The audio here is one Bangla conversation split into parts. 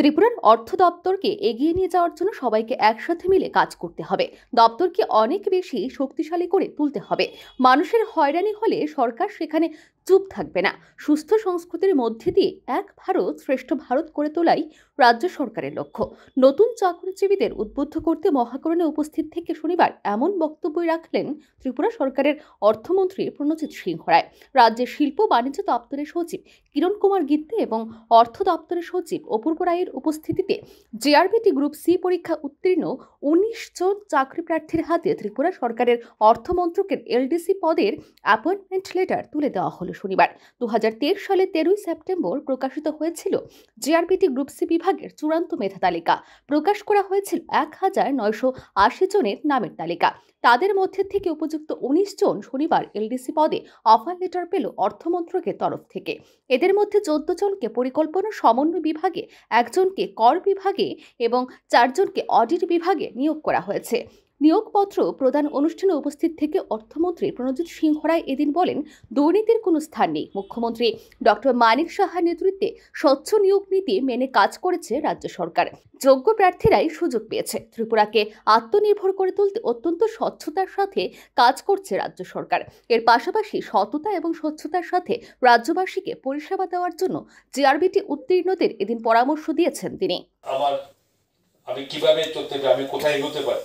ত্রিপুরার অর্থ দপ্তরকে এগিয়ে নিয়ে যাওয়ার জন্য সবাইকে একসাথে মিলে কাজ করতে হবে দপ্তরকে অনেক বেশি শক্তিশালী করে তুলতে হবে মানুষের হয়রানি হলে সরকার সেখানে চুপ থাকবে না সুস্থ সংস্কৃতির মধ্যে দিয়ে এক ভারত শ্রেষ্ঠ ভারত করে তোলাই রাজ্য সরকারের লক্ষ্য নতুন চাকরিজীবীদের উদ্বুদ্ধ করতে মহাকরণে উপস্থিত থেকে শনিবার এমন বক্তব্য রাখলেন ত্রিপুরা সরকারের অর্থমন্ত্রী প্রণজিৎ সিংহ রায় রাজ্যের শিল্প বাণিজ্য দপ্তরের সচিব কিরণ কুমার গিত্তে এবং অর্থ দপ্তরের সচিব অপূর্ব রায়ের উপস্থিতিতে জিআরবিটি গ্রুপ সি পরীক্ষা উত্তীর্ণ উনিশ জন চাকরি প্রার্থীর হাতে ত্রিপুরা সরকারের অর্থমন্ত্রকের এলডিসি পদের অ্যাপয়েন্টমেন্ট লেটার তুলে দেওয়া হলো শনিবার দু সালে তেরোই সেপ্টেম্বর প্রকাশিত হয়েছিল জিআরবিটি গ্রুপ সি বিভাগের চূড়ান্ত মেধা তালিকা প্রকাশ করা হয়েছিল এক হাজার নয়শো আশি জনের নামের তালিকা তাদের মধ্যে থেকে উপযুক্ত উনিশ জন শনিবার এলডিসি পদে অফার লেটার পেল অর্থমন্ত্রকের তরফ থেকে এদের মধ্যে চোদ্দ জনকে পরিকল্পনা সমন্বয় বিভাগে এক একজনকে কর বিভাগে এবং চারজনকে অডিট বিভাগে নিয়োগ করা হয়েছে নিয়োগপত্র প্রদান অনুষ্ঠানে উপস্থিত থেকে অর্থমন্ত্রী প্রণজিৎ সিংহ রায় এদিন বলেন দুর্নীতির কোনো স্থান নেই মুখ্যমন্ত্রী ডক্টর মানিক সাহার নেতৃত্বে স্বচ্ছ নিয়োগ নীতি মেনে কাজ করেছে রাজ্য সরকার যোগ্য প্রার্থীরাই সুযোগ পেয়েছে ত্রিপুরাকে আত্মনির্ভর করে তুলতে অত্যন্ত স্বচ্ছতার সাথে কাজ করছে রাজ্য সরকার এর পাশাপাশি সততা এবং স্বচ্ছতার সাথে রাজ্যবাসীকে পরিষেবা দেওয়ার জন্য জিআরবিটি উত্তীর্ণদের এদিন পরামর্শ দিয়েছেন তিনি আমি কিভাবে চলতে পারি আমি কোথায় হতে পারি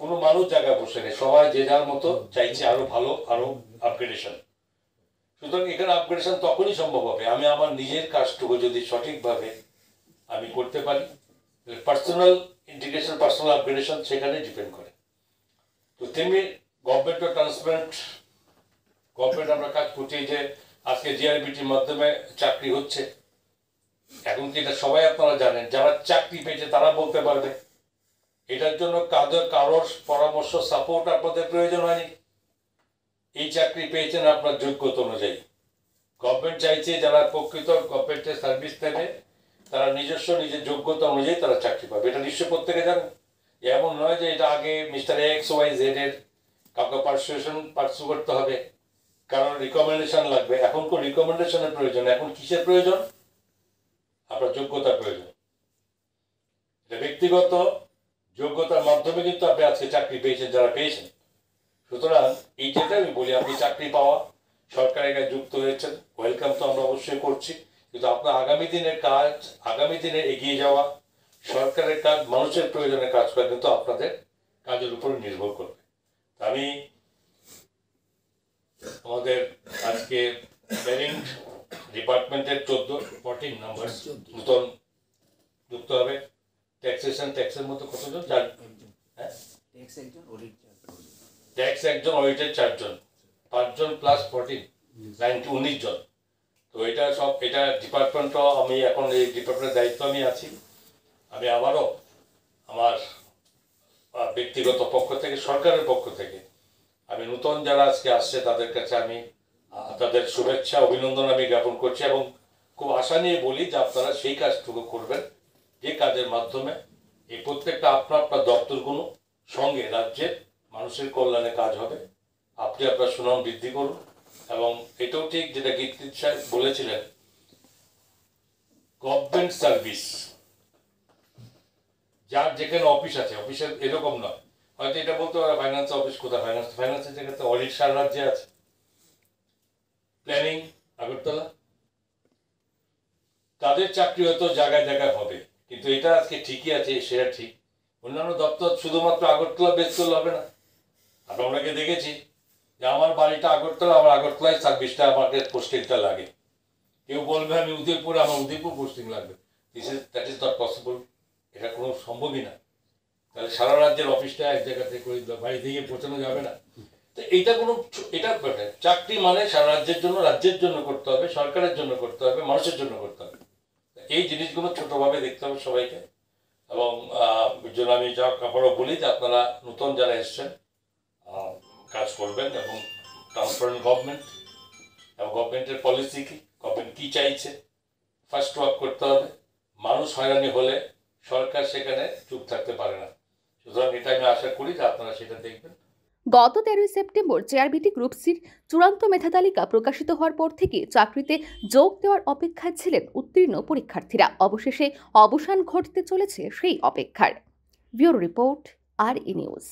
কোনো মানুষ জায়গায় বসে নেই সবাই যে যার মতো চাইছে আরো ভালো আরো আপগ্রেডেশন সুতরাং এখানে আপগ্রেডেশন তখনই সম্ভব হবে আমি আমার নিজের কাজটুকু যদি সঠিকভাবে আমি করতে পারি পার্সোনাল ইন্টিগ্রেশন পার্সোনাল আপগ্রেডেশন সেখানে ডিপেন্ড করে তো তেমনি গভর্নমেন্ট ট্রান্সপারেন্ট গভর্নমেন্ট আমরা কাজ করছি যে আজকে জিআরবিটির মাধ্যমে চাকরি হচ্ছে এখন কি এটা সবাই আপনারা জানেন যারা চাকরি পেয়েছে তারা বলতে পারবে এটার জন্য কাদের কারোর পরামর্শ সাপোর্ট আপনাদের প্রয়োজন হয়নি এই চাকরি পেয়েছেন আপনার যোগ্যতা অনুযায়ী গভর্নমেন্ট চাইছে যারা প্রকৃত গভর্নমেন্টের সার্ভিস দেবে তারা নিজস্ব নিজের যোগ্যতা অনুযায়ী তারা চাকরি পাবে এটা নিশ্চয় প্রত্যেকে জানেন এমন নয় যে এটা আগে মিস্টার এক্স ওয়াই জেড এর কাউকে পার্সুয়েশন পার্সু করতে হবে কারণ রিকমেন্ডেশন লাগবে এখন কোন রিকমেন্ডেশনের প্রয়োজন এখন কিসের প্রয়োজন আপনার যোগ্যতার প্রয়োজন এটা ব্যক্তিগত যোগ্যতার মাধ্যমে কিন্তু আপনি আজকে চাকরি পেয়েছেন যারা পেয়েছেন সুতরাং এইটাতে আমি বলি আপনি চাকরি পাওয়া সরকারের কাছে যুক্ত হয়েছেন ওয়েলকাম তো আমরা অবশ্যই করছি কিন্তু আপনার আগামী দিনের কাজ আগামী দিনে এগিয়ে যাওয়া সরকারের কাজ মানুষের প্রয়োজনে কাজ করা কিন্তু আপনাদের কাজের উপর নির্ভর করবে আমি আমাদের আজকে ব্যারিং ডিপার্টমেন্টের চোদ্দ ফর্টিন নাম্বার নতুন যুক্ত হবে ট্যাক্সেশন ট্যাক্সের মতো কতজন চার হ্যাঁ ট্যাক্স একজন অডিট ট্যাক্স একজন অডিটের চারজন পাঁচজন প্লাস ফোরটিন নাইনটি উনিশ জন তো এটা সব এটা ডিপার্টমেন্টও আমি এখন এই ডিপার্টমেন্টের দায়িত্ব আমি আছি আমি আবারও আমার ব্যক্তিগত পক্ষ থেকে সরকারের পক্ষ থেকে আমি নূতন যারা আজকে আসছে তাদের কাছে আমি তাদের শুভেচ্ছা অভিনন্দন আমি জ্ঞাপন করছি এবং খুব আশা নিয়ে বলি যে আপনারা সেই কাজটুকু করবেন যে কাজের মাধ্যমে এই প্রত্যেকটা আপনার আপনার দপ্তরগুলো সঙ্গে রাজ্যের মানুষের কল্যাণে কাজ হবে আপনি আপনার সুনাম বৃদ্ধি করুন এবং এটাও ঠিক যেটা কীর্তি সাহেব বলেছিলেন গভর্নমেন্ট সার্ভিস যার যেখানে অফিস আছে অফিসের এরকম নয় হয়তো এটা বলতে পারে ফাইন্যান্স অফিস কোথায় ফাইন্যান্স ফাইন্যান্সের যেখানে তো সারা রাজ্যে আছে প্ল্যানিং আগরতলা তাদের চাকরি হয়তো জায়গায় জায়গায় হবে কিন্তু এটা আজকে ঠিকই আছে সেটা ঠিক অন্যান্য দপ্তর শুধুমাত্র আগরতলা বেচ করলে হবে না আর আপনাকে দেখেছি যে আমার বাড়িটা আগরতলা আমার আগরতলায় ছাব্বিশটা আমাকে পোস্টিংটা লাগে কেউ বলবে আমি উদয়পুর আমার উদয়পুর পোস্টিং লাগবে this is that is not possible এটা কোনো সম্ভবই না তাহলে সারা রাজ্যের অফিসটা এক জায়গা থেকে করে বাড়ি থেকে পৌঁছানো যাবে না তো এইটা কোনো এটা মানে চাকরি মানে সারা রাজ্যের জন্য রাজ্যের জন্য করতে হবে সরকারের জন্য করতে হবে মানুষের জন্য করতে হবে এই জিনিসগুলো ছোটোভাবে দেখতে হবে সবাইকে এবং জন্য আমি যা কাপড়ও বলি যে আপনারা নতুন যারা এসছেন কাজ করবেন এবং ট্রান্সপারেন্ট গভর্নমেন্ট এবং গভর্নমেন্টের পলিসি কী গভর্নমেন্ট কী চাইছে ফার্স্ট ওয়ার্ক করতে হবে মানুষ হয়রানি হলে সরকার সেখানে চুপ থাকতে পারে না সুতরাং এটা আমি আশা করি যে আপনারা সেটা দেখবেন গত তেরোই সেপ্টেম্বর চেয়ারবিটি গ্রুপ সির চূড়ান্ত মেধা তালিকা প্রকাশিত হওয়ার পর থেকে চাকরিতে যোগ দেওয়ার অপেক্ষায় ছিলেন উত্তীর্ণ পরীক্ষার্থীরা অবশেষে অবসান ঘটতে চলেছে সেই অপেক্ষার ব্যুরো রিপোর্ট আর ই নিউজ